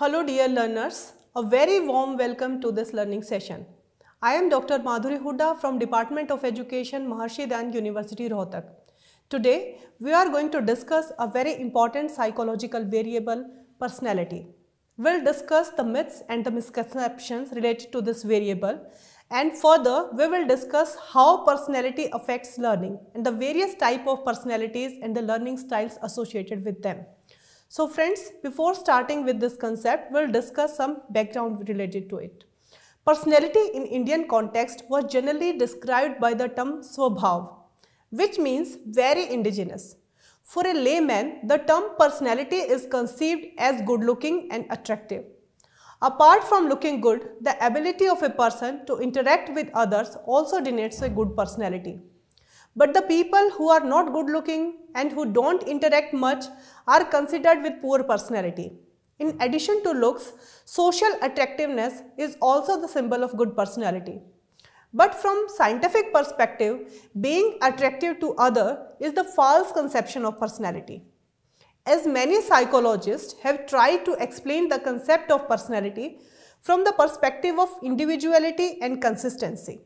Hello dear learners, a very warm welcome to this learning session. I am Dr. Madhuri Huda from Department of Education, Maharshi Dayan University, Rohtak. Today, we are going to discuss a very important psychological variable, personality. We'll discuss the myths and the misconceptions related to this variable and further, we will discuss how personality affects learning and the various type of personalities and the learning styles associated with them. So friends, before starting with this concept, we'll discuss some background related to it. Personality in Indian context was generally described by the term Swabhav, which means very indigenous. For a layman, the term personality is conceived as good looking and attractive. Apart from looking good, the ability of a person to interact with others also denotes a good personality. But the people who are not good looking and who don't interact much are considered with poor personality. In addition to looks, social attractiveness is also the symbol of good personality. But from scientific perspective, being attractive to other is the false conception of personality. As many psychologists have tried to explain the concept of personality from the perspective of individuality and consistency.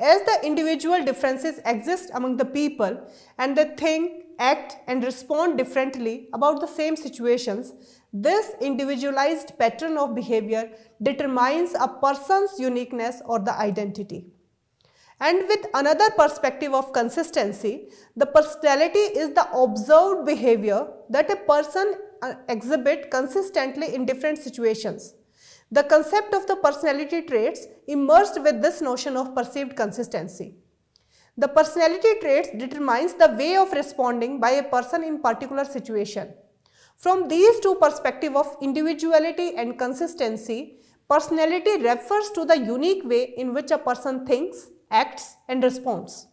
As the individual differences exist among the people and they think, act and respond differently about the same situations, this individualized pattern of behavior determines a person's uniqueness or the identity. And with another perspective of consistency, the personality is the observed behavior that a person uh, exhibit consistently in different situations. The concept of the personality traits emerged with this notion of perceived consistency. The personality traits determines the way of responding by a person in particular situation. From these two perspectives of individuality and consistency, personality refers to the unique way in which a person thinks, acts and responds.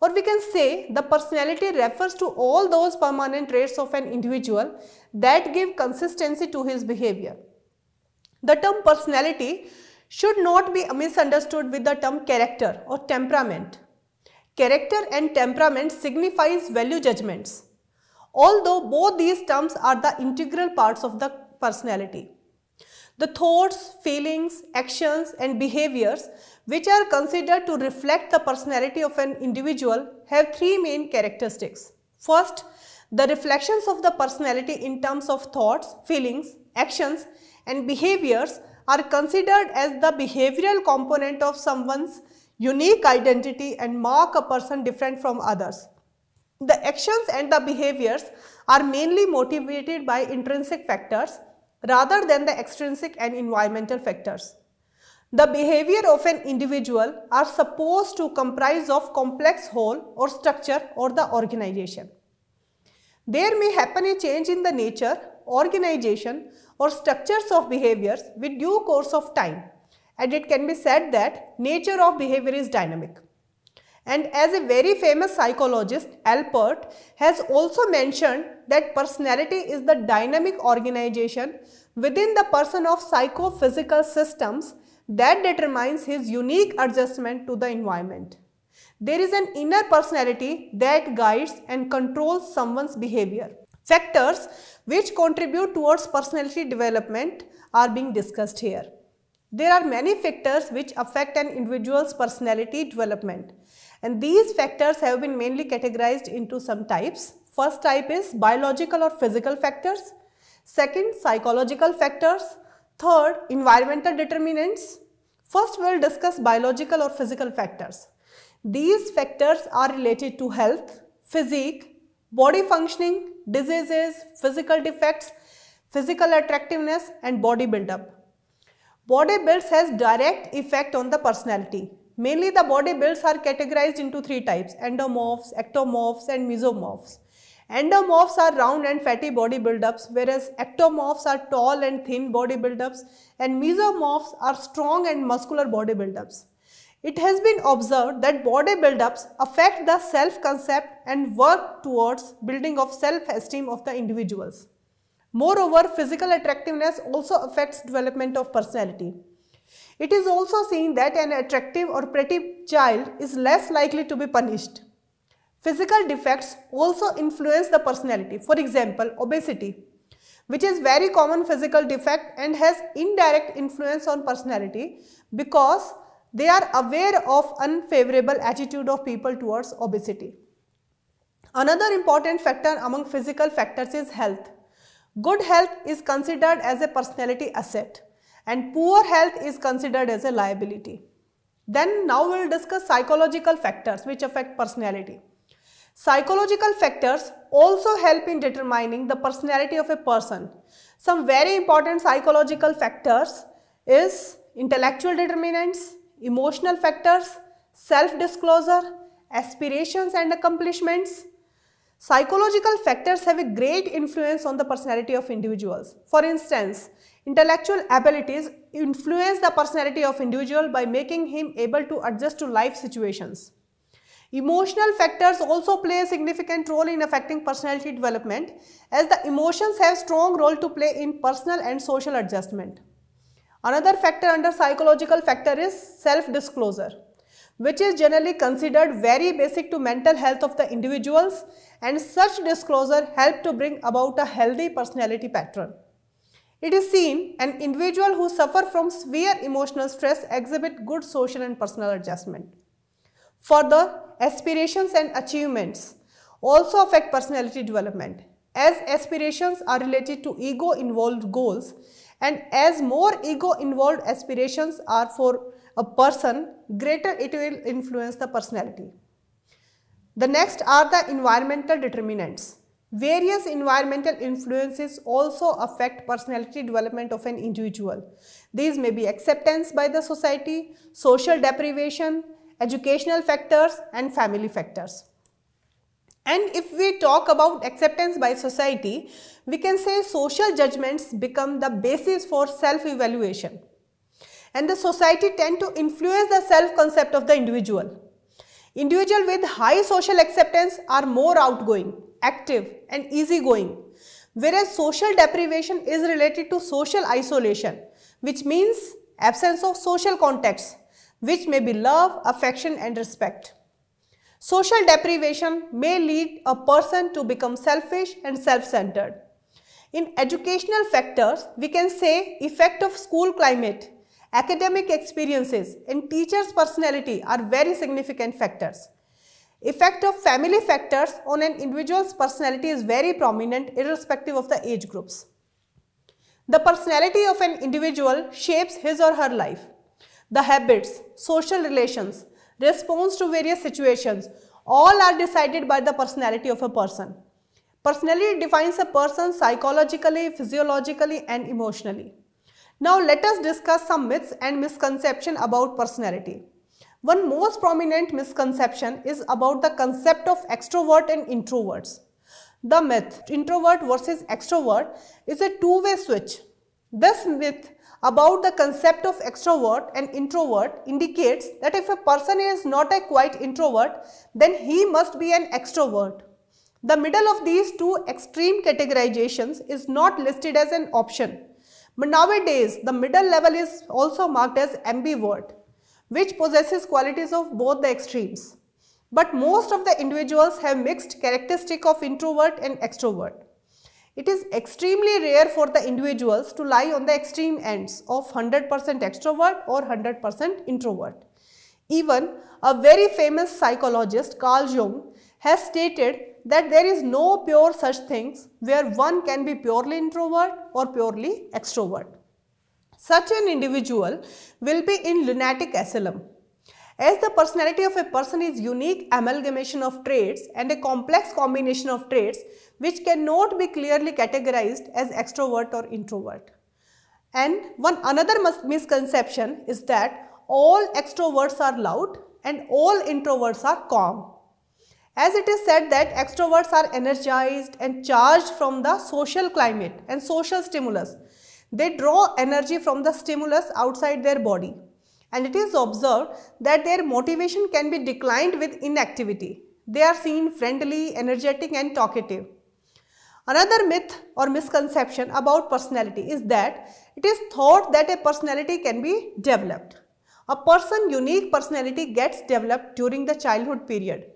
Or we can say the personality refers to all those permanent traits of an individual that give consistency to his behavior. The term personality should not be misunderstood with the term character or temperament. Character and temperament signifies value judgments, although both these terms are the integral parts of the personality. The thoughts, feelings, actions and behaviors which are considered to reflect the personality of an individual have three main characteristics. First, the reflections of the personality in terms of thoughts, feelings, actions and behaviors are considered as the behavioral component of someone's unique identity and mark a person different from others. The actions and the behaviors are mainly motivated by intrinsic factors rather than the extrinsic and environmental factors. The behavior of an individual are supposed to comprise of complex whole or structure or the organization. There may happen a change in the nature, organization or structures of behaviors with due course of time and it can be said that nature of behavior is dynamic. And as a very famous psychologist Alpert has also mentioned that personality is the dynamic organization within the person of psychophysical systems that determines his unique adjustment to the environment. There is an inner personality that guides and controls someone's behavior. Factors which contribute towards personality development are being discussed here. There are many factors which affect an individual's personality development and these factors have been mainly categorized into some types. First type is biological or physical factors, second psychological factors, third environmental determinants. First we will discuss biological or physical factors. These factors are related to health, physique, body functioning, diseases, physical defects, physical attractiveness and body buildup. Body builds has direct effect on the personality. Mainly the body builds are categorized into three types, endomorphs, ectomorphs and mesomorphs. Endomorphs are round and fatty body buildups, whereas ectomorphs are tall and thin body buildups and mesomorphs are strong and muscular body buildups. It has been observed that body buildups affect the self-concept and work towards building of self-esteem of the individuals. Moreover, physical attractiveness also affects development of personality. It is also seen that an attractive or pretty child is less likely to be punished. Physical defects also influence the personality. For example, obesity, which is very common physical defect and has indirect influence on personality because they are aware of unfavorable attitude of people towards obesity. Another important factor among physical factors is health. Good health is considered as a personality asset and poor health is considered as a liability. Then now we will discuss psychological factors which affect personality. Psychological factors also help in determining the personality of a person. Some very important psychological factors is intellectual determinants, emotional factors, self-disclosure, aspirations and accomplishments. Psychological factors have a great influence on the personality of individuals. For instance, intellectual abilities influence the personality of individual by making him able to adjust to life situations. Emotional factors also play a significant role in affecting personality development as the emotions have strong role to play in personal and social adjustment. Another factor under psychological factor is self-disclosure which is generally considered very basic to mental health of the individuals and such disclosure help to bring about a healthy personality pattern. It is seen an individual who suffer from severe emotional stress exhibit good social and personal adjustment. Further, aspirations and achievements also affect personality development as aspirations are related to ego involved goals and as more ego involved aspirations are for a person, greater it will influence the personality. The next are the environmental determinants. Various environmental influences also affect personality development of an individual. These may be acceptance by the society, social deprivation, educational factors and family factors. And if we talk about acceptance by society, we can say social judgments become the basis for self-evaluation. And the society tend to influence the self-concept of the individual. Individuals with high social acceptance are more outgoing, active and easygoing. Whereas social deprivation is related to social isolation, which means absence of social contacts, which may be love, affection and respect. Social deprivation may lead a person to become selfish and self-centered. In educational factors, we can say effect of school climate, academic experiences and teacher's personality are very significant factors. Effect of family factors on an individual's personality is very prominent irrespective of the age groups. The personality of an individual shapes his or her life. The habits, social relations, response to various situations, all are decided by the personality of a person. Personality defines a person psychologically, physiologically and emotionally. Now let us discuss some myths and misconception about personality. One most prominent misconception is about the concept of extrovert and introverts. The myth introvert versus extrovert is a two-way switch. This myth about the concept of extrovert and introvert indicates that if a person is not a quite introvert, then he must be an extrovert. The middle of these two extreme categorizations is not listed as an option. But nowadays, the middle level is also marked as ambivert, which possesses qualities of both the extremes. But most of the individuals have mixed characteristic of introvert and extrovert. It is extremely rare for the individuals to lie on the extreme ends of 100% extrovert or 100% introvert. Even a very famous psychologist Carl Jung has stated that there is no pure such things where one can be purely introvert or purely extrovert. Such an individual will be in lunatic asylum as the personality of a person is unique amalgamation of traits and a complex combination of traits which cannot be clearly categorized as extrovert or introvert. And one another misconception is that all extroverts are loud and all introverts are calm. As it is said that extroverts are energized and charged from the social climate and social stimulus. They draw energy from the stimulus outside their body and it is observed that their motivation can be declined with inactivity. They are seen friendly, energetic and talkative. Another myth or misconception about personality is that it is thought that a personality can be developed. A person unique personality gets developed during the childhood period.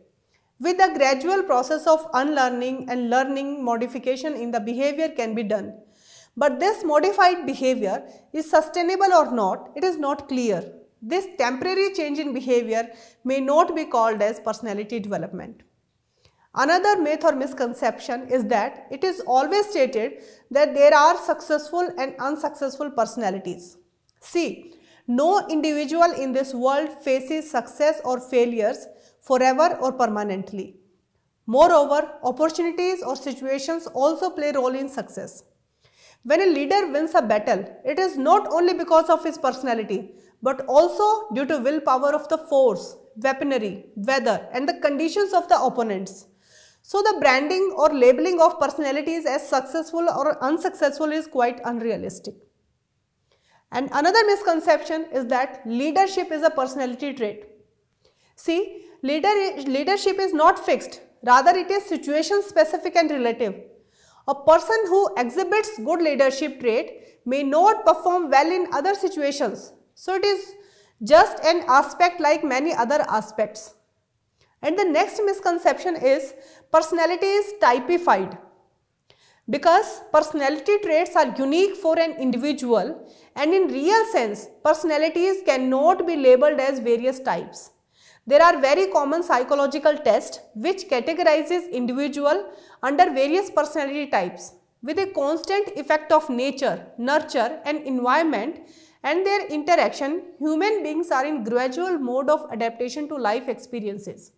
With a gradual process of unlearning and learning modification in the behavior can be done. But this modified behavior is sustainable or not, it is not clear. This temporary change in behavior may not be called as personality development. Another myth or misconception is that it is always stated that there are successful and unsuccessful personalities. See, no individual in this world faces success or failures forever or permanently. Moreover, opportunities or situations also play role in success. When a leader wins a battle, it is not only because of his personality, but also due to willpower of the force, weaponry, weather and the conditions of the opponents. So the branding or labeling of personalities as successful or unsuccessful is quite unrealistic. And another misconception is that leadership is a personality trait. See, leader, leadership is not fixed, rather it is situation specific and relative. A person who exhibits good leadership trait may not perform well in other situations. So it is just an aspect like many other aspects. And the next misconception is personality is typified. Because personality traits are unique for an individual and in real sense, personalities cannot be labeled as various types. There are very common psychological tests which categorizes individual under various personality types with a constant effect of nature, nurture and environment and their interaction, human beings are in gradual mode of adaptation to life experiences.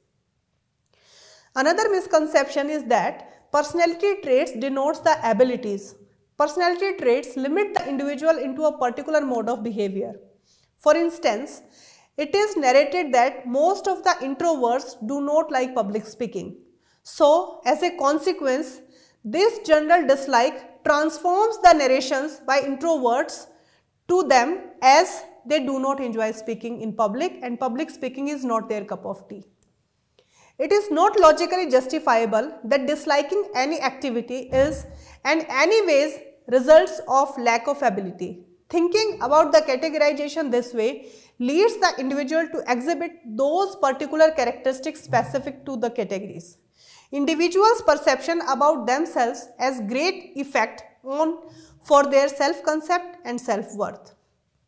Another misconception is that personality traits denotes the abilities. Personality traits limit the individual into a particular mode of behavior. For instance, it is narrated that most of the introverts do not like public speaking. So, as a consequence, this general dislike transforms the narrations by introverts to them as they do not enjoy speaking in public and public speaking is not their cup of tea. It is not logically justifiable that disliking any activity is and anyways results of lack of ability. Thinking about the categorization this way leads the individual to exhibit those particular characteristics specific to the categories. Individuals' perception about themselves has great effect on for their self-concept and self-worth.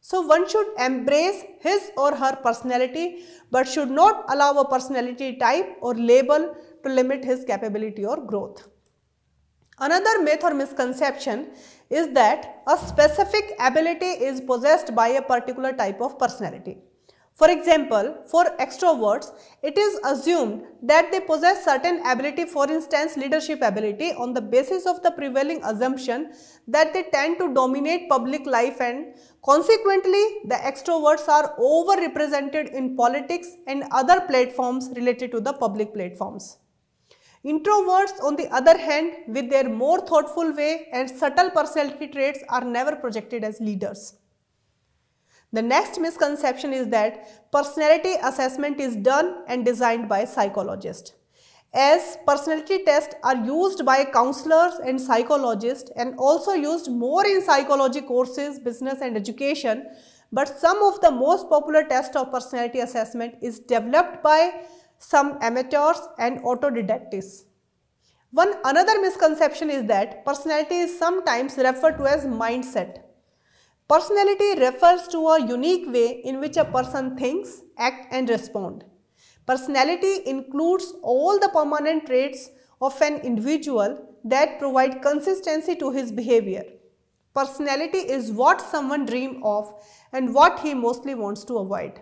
So one should embrace his or her personality but should not allow a personality type or label to limit his capability or growth. Another myth or misconception is that a specific ability is possessed by a particular type of personality. For example, for extroverts, it is assumed that they possess certain ability, for instance leadership ability on the basis of the prevailing assumption that they tend to dominate public life and consequently the extroverts are overrepresented in politics and other platforms related to the public platforms. Introverts on the other hand with their more thoughtful way and subtle personality traits are never projected as leaders. The next misconception is that personality assessment is done and designed by psychologists. As personality tests are used by counselors and psychologists and also used more in psychology courses, business and education, but some of the most popular tests of personality assessment is developed by some amateurs and autodidactes. One another misconception is that personality is sometimes referred to as mindset. Personality refers to a unique way in which a person thinks, acts and responds. Personality includes all the permanent traits of an individual that provide consistency to his behavior. Personality is what someone dreams of and what he mostly wants to avoid.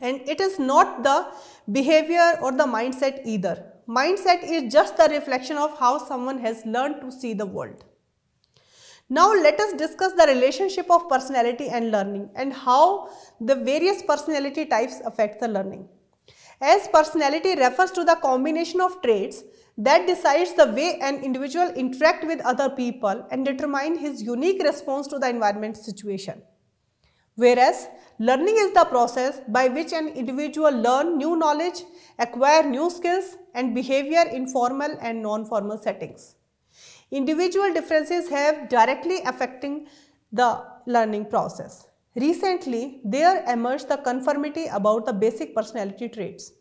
And it is not the behavior or the mindset either. Mindset is just the reflection of how someone has learned to see the world. Now let us discuss the relationship of personality and learning and how the various personality types affect the learning. As personality refers to the combination of traits that decides the way an individual interact with other people and determine his unique response to the environment situation. Whereas learning is the process by which an individual learn new knowledge, acquire new skills and behavior in formal and non-formal settings. Individual differences have directly affecting the learning process. Recently, there emerged the conformity about the basic personality traits.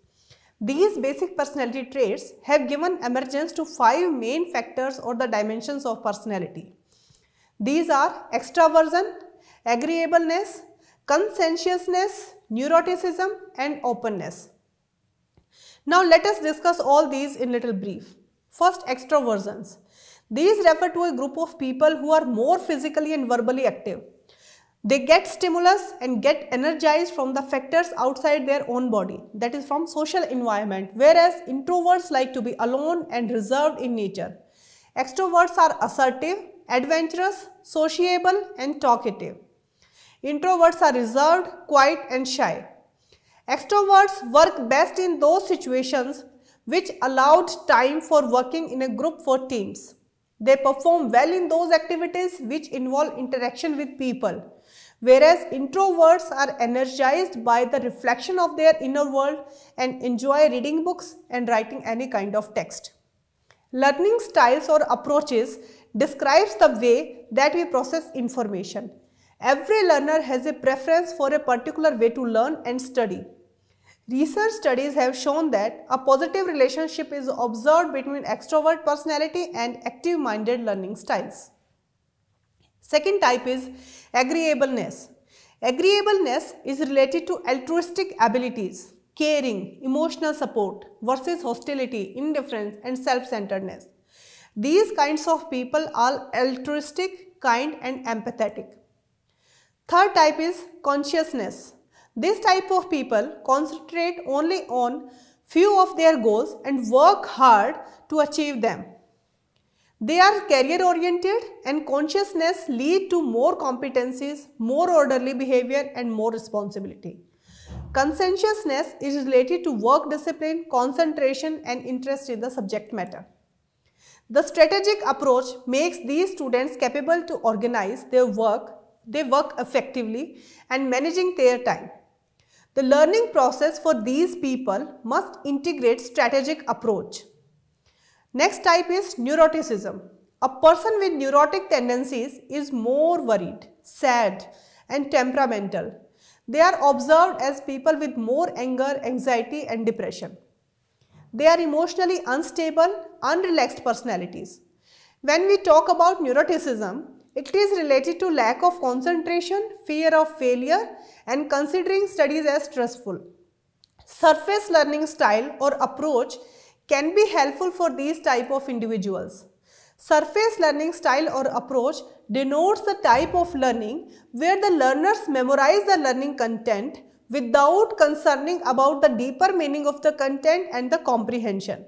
These basic personality traits have given emergence to five main factors or the dimensions of personality. These are extraversion, agreeableness, conscientiousness, neuroticism and openness. Now let us discuss all these in little brief. First extroversions. These refer to a group of people who are more physically and verbally active. They get stimulus and get energized from the factors outside their own body, that is from social environment, whereas introverts like to be alone and reserved in nature. Extroverts are assertive, adventurous, sociable and talkative. Introverts are reserved, quiet and shy. Extroverts work best in those situations which allowed time for working in a group for teams. They perform well in those activities which involve interaction with people. Whereas introverts are energized by the reflection of their inner world and enjoy reading books and writing any kind of text. Learning styles or approaches describes the way that we process information. Every learner has a preference for a particular way to learn and study. Research studies have shown that a positive relationship is observed between extrovert personality and active-minded learning styles. Second type is agreeableness. Agreeableness is related to altruistic abilities, caring, emotional support versus hostility, indifference and self-centeredness. These kinds of people are altruistic, kind and empathetic. Third type is consciousness. This type of people concentrate only on few of their goals and work hard to achieve them. They are career oriented and consciousness lead to more competencies, more orderly behavior and more responsibility. Conscientiousness is related to work discipline, concentration and interest in the subject matter. The strategic approach makes these students capable to organize their work, they work effectively and managing their time. The learning process for these people must integrate strategic approach. Next type is neuroticism. A person with neurotic tendencies is more worried, sad and temperamental. They are observed as people with more anger, anxiety and depression. They are emotionally unstable, unrelaxed personalities. When we talk about neuroticism, it is related to lack of concentration, fear of failure and considering studies as stressful. Surface learning style or approach can be helpful for these type of individuals. Surface learning style or approach denotes the type of learning where the learners memorize the learning content without concerning about the deeper meaning of the content and the comprehension.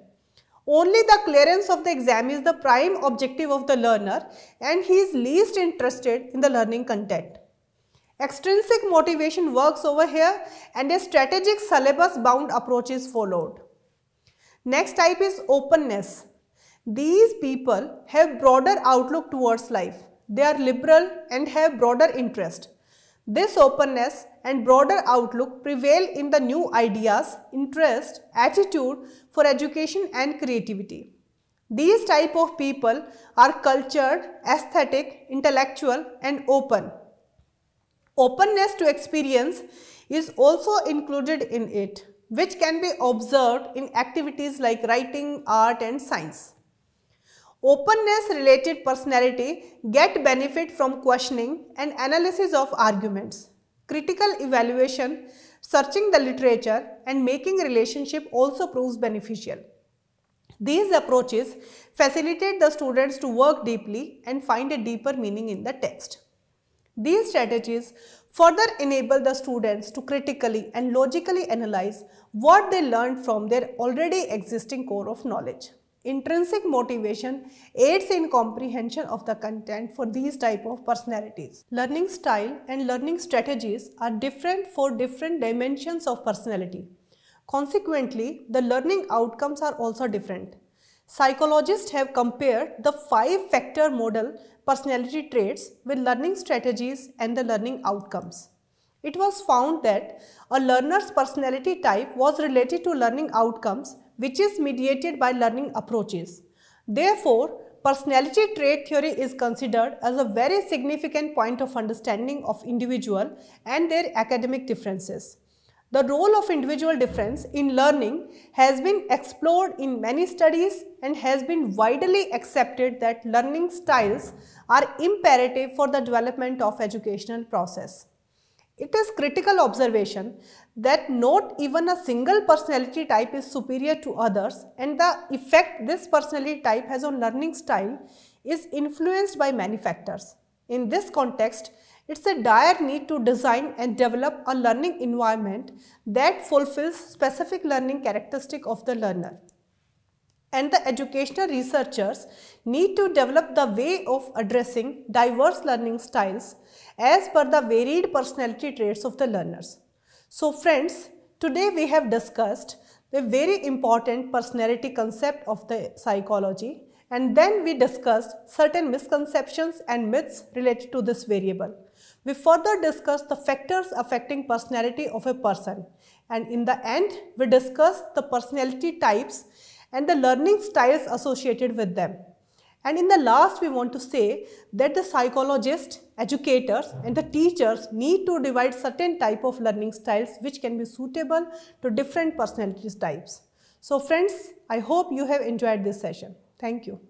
Only the clearance of the exam is the prime objective of the learner and he is least interested in the learning content. Extrinsic motivation works over here and a strategic syllabus bound approach is followed. Next type is openness. These people have broader outlook towards life. They are liberal and have broader interest. This openness and broader outlook prevail in the new ideas, interest, attitude for education and creativity. These type of people are cultured, aesthetic, intellectual and open. Openness to experience is also included in it, which can be observed in activities like writing, art and science. Openness related personality get benefit from questioning and analysis of arguments, critical evaluation, searching the literature and making relationship also proves beneficial. These approaches facilitate the students to work deeply and find a deeper meaning in the text. These strategies further enable the students to critically and logically analyze what they learned from their already existing core of knowledge. Intrinsic motivation aids in comprehension of the content for these type of personalities. Learning style and learning strategies are different for different dimensions of personality. Consequently, the learning outcomes are also different. Psychologists have compared the five-factor model personality traits with learning strategies and the learning outcomes. It was found that a learner's personality type was related to learning outcomes which is mediated by learning approaches. Therefore, personality trait theory is considered as a very significant point of understanding of individual and their academic differences. The role of individual difference in learning has been explored in many studies and has been widely accepted that learning styles are imperative for the development of educational process. It is critical observation that not even a single personality type is superior to others and the effect this personality type has on learning style is influenced by many factors. In this context, it's a dire need to design and develop a learning environment that fulfills specific learning characteristic of the learner. And the educational researchers need to develop the way of addressing diverse learning styles as per the varied personality traits of the learners. So friends, today we have discussed the very important personality concept of the psychology and then we discussed certain misconceptions and myths related to this variable. We further discussed the factors affecting personality of a person and in the end we discussed the personality types and the learning styles associated with them. And in the last, we want to say that the psychologists, educators and the teachers need to divide certain type of learning styles which can be suitable to different personality types. So friends, I hope you have enjoyed this session. Thank you.